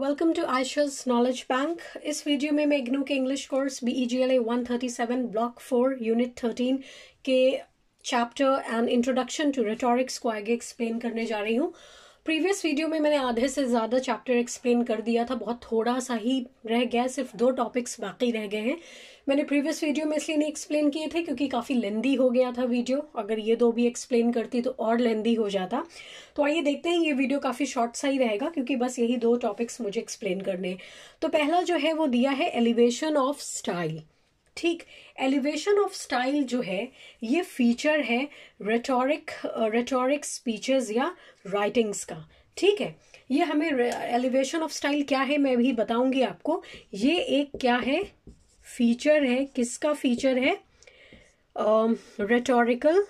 welcome to आयशर्स knowledge bank इस video में मैं इग्नू के English course B E G L A one thirty seven block four unit thirteen के chapter and introduction to rhetorics को आगे एक्सप्लेन करने जा रही हूँ प्रीवियस वीडियो में मैंने आधे से ज़्यादा चैप्टर एक्सप्लेन कर दिया था बहुत थोड़ा सा ही रह गया सिर्फ दो टॉपिक्स बाकी रह गए हैं मैंने प्रीवियस वीडियो में इसलिए नहीं एक्सप्लेन किए थे क्योंकि काफ़ी लेंदी हो गया था वीडियो अगर ये दो भी एक्सप्लेन करती तो और लेंदी हो जाता तो आइए देखते हैं ये वीडियो काफ़ी शॉर्ट सा ही रहेगा क्योंकि बस यही दो टॉपिक्स मुझे एक्सप्लेन करने तो पहला जो है वो दिया है एलिवेशन ऑफ स्टाइल ठीक एलिवेशन ऑफ स्टाइल जो है ये फीचर है रेटोरिक रेटोरिक स्पीचेस या राइटिंग्स का ठीक है ये हमें एलिवेशन ऑफ स्टाइल क्या है मैं भी बताऊंगी आपको ये एक क्या है फीचर है किसका फीचर है रेटोरिकल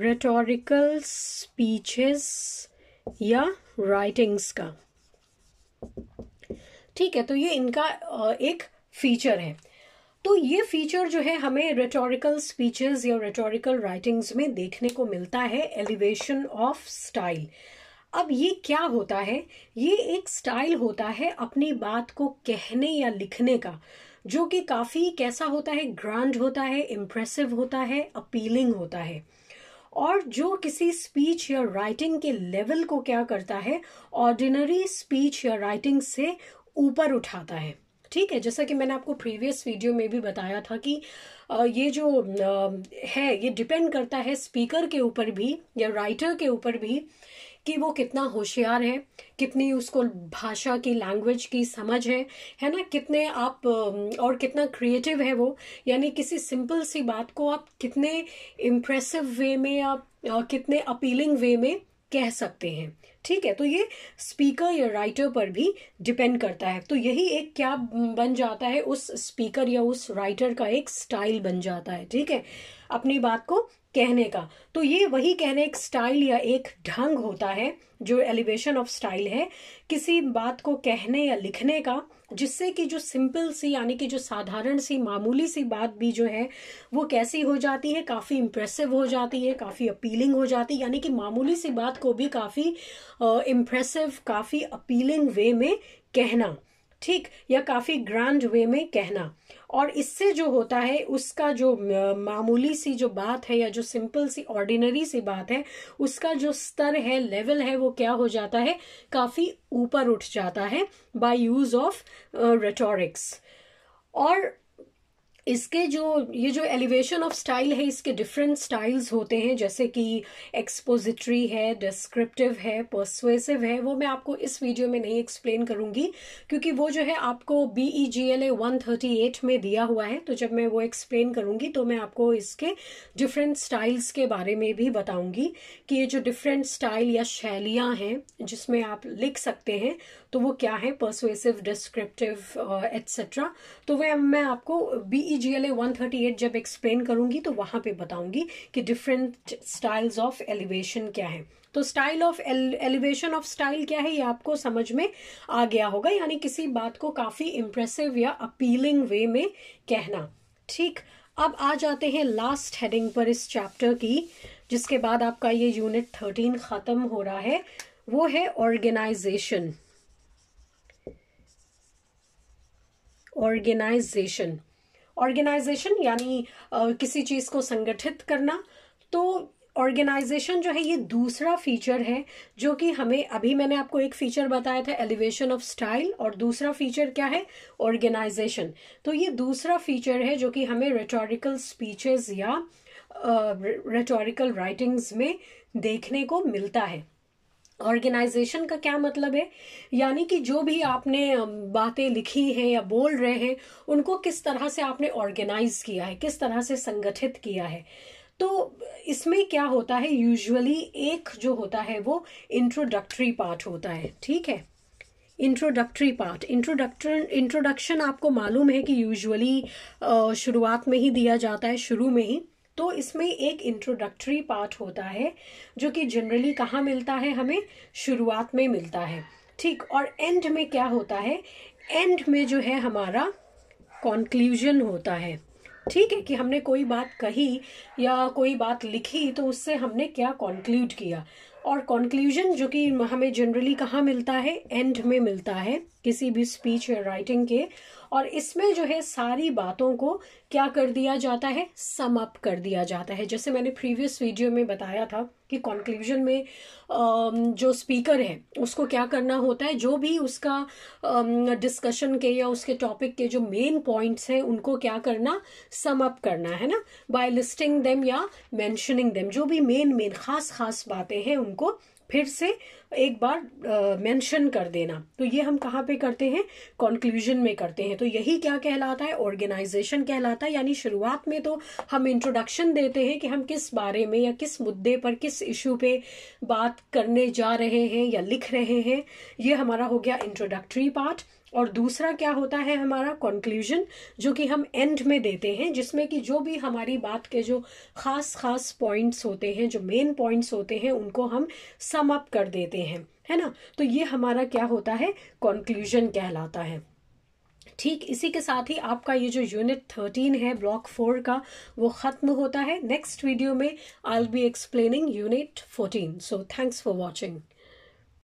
रेटोरिकल स्पीचेस या राइटिंग्स का ठीक है तो ये इनका एक फीचर है तो ये फीचर जो है हमें रेटोरिकल स्पीचेस या रेटोरिकल राइटिंग्स में देखने को मिलता है एलिवेशन ऑफ स्टाइल अब ये क्या होता है ये एक स्टाइल होता है अपनी बात को कहने या लिखने का जो कि काफ़ी कैसा होता है ग्रांड होता है इम्प्रेसिव होता है अपीलिंग होता है और जो किसी स्पीच या राइटिंग के लेवल को क्या करता है ऑर्डिनरी स्पीच या राइटिंग से ऊपर उठाता है ठीक है जैसा कि मैंने आपको प्रीवियस वीडियो में भी बताया था कि ये जो है ये डिपेंड करता है स्पीकर के ऊपर भी या राइटर के ऊपर भी कि वो कितना होशियार है कितनी उसको भाषा की लैंग्वेज की समझ है है ना कितने आप और कितना क्रिएटिव है वो यानी किसी सिंपल सी बात को आप कितने इम्प्रेसिव वे में आप कितने अपीलिंग वे में कह सकते हैं ठीक है तो ये स्पीकर या राइटर पर भी डिपेंड करता है तो यही एक क्या बन जाता है उस स्पीकर या उस राइटर का एक स्टाइल बन जाता है ठीक है अपनी बात को कहने का तो ये वही कहने एक स्टाइल या एक ढंग होता है जो एलिवेशन ऑफ स्टाइल है किसी बात को कहने या लिखने का जिससे कि जो सिंपल सी यानी कि जो साधारण सी मामूली सी बात भी जो है वो कैसी हो जाती है काफ़ी इम्प्रेसिव हो जाती है काफ़ी अपीलिंग हो जाती है यानी कि मामूली सी बात को भी काफ़ी इम्प्रेसिव काफ़ी अपीलिंग वे में कहना ठीक या काफ़ी ग्रैंड वे में कहना और इससे जो होता है उसका जो मामूली सी जो बात है या जो सिंपल सी ऑर्डिनरी सी बात है उसका जो स्तर है लेवल है वो क्या हो जाता है काफ़ी ऊपर उठ जाता है बाय यूज़ ऑफ रेटोरिक्स और इसके जो ये जो एलिवेशन ऑफ स्टाइल है इसके डिफरेंट स्टाइल्स होते हैं जैसे कि एक्सपोजिटरी है डिस्क्रिप्टिव है पर्सुएसिव है वो मैं आपको इस वीडियो में नहीं एक्सप्लेन करूंगी क्योंकि वो जो है आपको B E G L A one thirty eight में दिया हुआ है तो जब मैं वो एक्सप्लेन करूंगी तो मैं आपको इसके डिफरेंट स्टाइल्स के बारे में भी बताऊंगी कि ये जो डिफरेंट स्टाइल या शैलियाँ हैं जिसमें आप लिख सकते हैं तो वो क्या है परसुएसिव डिस्क्रिप्टिव एट्सेट्रा तो वह मैं आपको B G L A one thirty eight जब एक्सप्लेन करूंगी तो वहां पे बताऊंगी कि डिफरेंट स्टाइल्स ऑफ एलिवेशन क्या है तो style of elevation of style क्या है ये आपको समझ में आ गया होगा यानी किसी बात को काफी इम्प्रेसिव या अपीलिंग वे में कहना ठीक अब आ जाते हैं लास्ट हेडिंग पर इस चैप्टर की जिसके बाद आपका ये यूनिट थर्टीन खत्म हो रहा है वो है ऑर्गेनाइजेशन ऑर्गेनाइजेशन ऑर्गेनाइजेशन यानी किसी चीज़ को संगठित करना तो ऑर्गेनाइजेशन जो है ये दूसरा फीचर है जो कि हमें अभी मैंने आपको एक फीचर बताया था एलिवेशन ऑफ स्टाइल और दूसरा फीचर क्या है ऑर्गेनाइजेशन तो ये दूसरा फीचर है जो कि हमें रेटोरिकल स्पीचेस या रेटोरिकल uh, राइटिंग्स में देखने को मिलता है ऑर्गेनाइजेशन का क्या मतलब है यानी कि जो भी आपने बातें लिखी हैं या बोल रहे हैं उनको किस तरह से आपने ऑर्गेनाइज किया है किस तरह से संगठित किया है तो इसमें क्या होता है यूजुअली एक जो होता है वो इंट्रोडक्टरी पार्ट होता है ठीक है इंट्रोडक्टरी पार्ट इंट्रोडक्टर इंट्रोडक्शन आपको मालूम है कि यूजुअली शुरुआत में ही दिया जाता है शुरू में ही तो इसमें एक इंट्रोडक्टरी पार्ट होता है जो कि जनरली कहाँ मिलता है हमें शुरुआत में मिलता है ठीक और एंड में क्या होता है एंड में जो है हमारा कॉन्क्लूजन होता है ठीक है कि हमने कोई बात कही या कोई बात लिखी तो उससे हमने क्या कॉन्क्लूड किया और कंक्लूजन जो कि हमें जनरली कहाँ मिलता है एंड में मिलता है किसी भी स्पीच या राइटिंग के और इसमें जो है सारी बातों को क्या कर दिया जाता है सम अप कर दिया जाता है जैसे मैंने प्रीवियस वीडियो में बताया था कि कंक्लूजन में um, जो स्पीकर है उसको क्या करना होता है जो भी उसका डिस्कशन um, के या उसके टॉपिक के जो मेन पॉइंट्स हैं उनको क्या करना सम अप करना है ना बाय लिस्टिंग देम या मेंशनिंग देम जो भी मेन मेन खास खास बातें हैं उन को फिर से एक बार मेंशन कर देना तो ये हम कहाँ पे करते हैं कंक्लूजन में करते हैं तो यही क्या कहलाता है ऑर्गेनाइजेशन कहलाता है यानी शुरुआत में तो हम इंट्रोडक्शन देते हैं कि हम किस बारे में या किस मुद्दे पर किस इशू पे बात करने जा रहे हैं या लिख रहे हैं ये हमारा हो गया इंट्रोडक्टरी पार्ट और दूसरा क्या होता है हमारा कंक्लूजन जो कि हम एंड में देते हैं जिसमें कि जो भी हमारी बात के जो खास खास पॉइंट्स होते हैं जो मेन पॉइंट्स होते हैं उनको हम सम अप कर देते हैं है ना तो ये हमारा क्या होता है कंक्लूजन कहलाता है ठीक इसी के साथ ही आपका ये जो यूनिट थर्टीन है ब्लॉक फोर का वो ख़त्म होता है नेक्स्ट वीडियो में I will be explaining unit fourteen so thanks for watching